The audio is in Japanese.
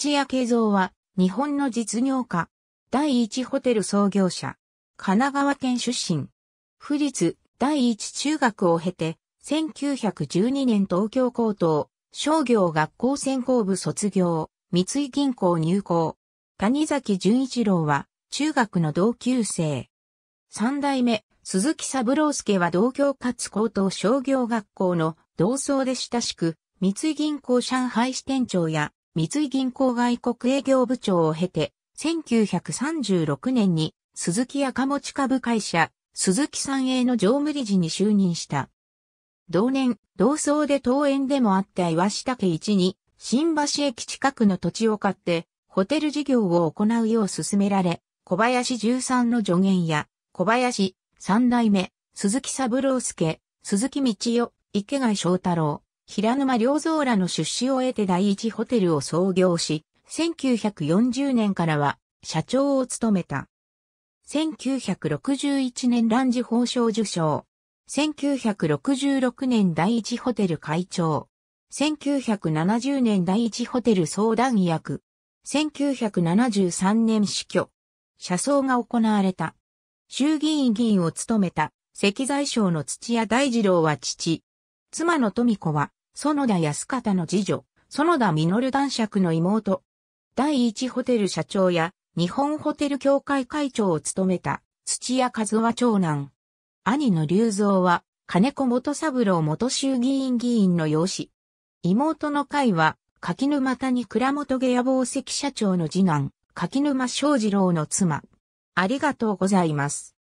土屋慶造は、日本の実業家。第一ホテル創業者。神奈川県出身。府立第一中学を経て、1912年東京高等商業学校専攻部卒業、三井銀行入校。谷崎潤一郎は、中学の同級生。三代目、鈴木三郎介は同郷かつ高等商業学校の同窓で親しく、三井銀行上海支店長や三井銀行外国営業部長を経て、1936年に鈴木赤持株会社、鈴木三栄の常務理事に就任した。同年、同窓で登園でもあった岩下家一に、新橋駅近くの土地を買って、ホテル事業を行うよう勧められ、小林13の助言や、小林、三代目、鈴木三郎介、鈴木道夫、池貝章太郎、平沼良造らの出資を得て第一ホテルを創業し、1940年からは社長を務めた。1961年ランジ法賞受賞。1966年第一ホテル会長。1970年第一ホテル相談役。1973年死去。社葬が行われた。衆議院議員を務めた石材省の土屋大二郎は父。妻の富子は園田安方の次女、園田実男爵の妹。第一ホテル社長や日本ホテル協会会長を務めた土屋和和長男。兄の隆三は金子元三郎元衆議院議員の養子。妹の会は柿沼谷倉本下野防石社長の次男、柿沼正二郎の妻。ありがとうございます。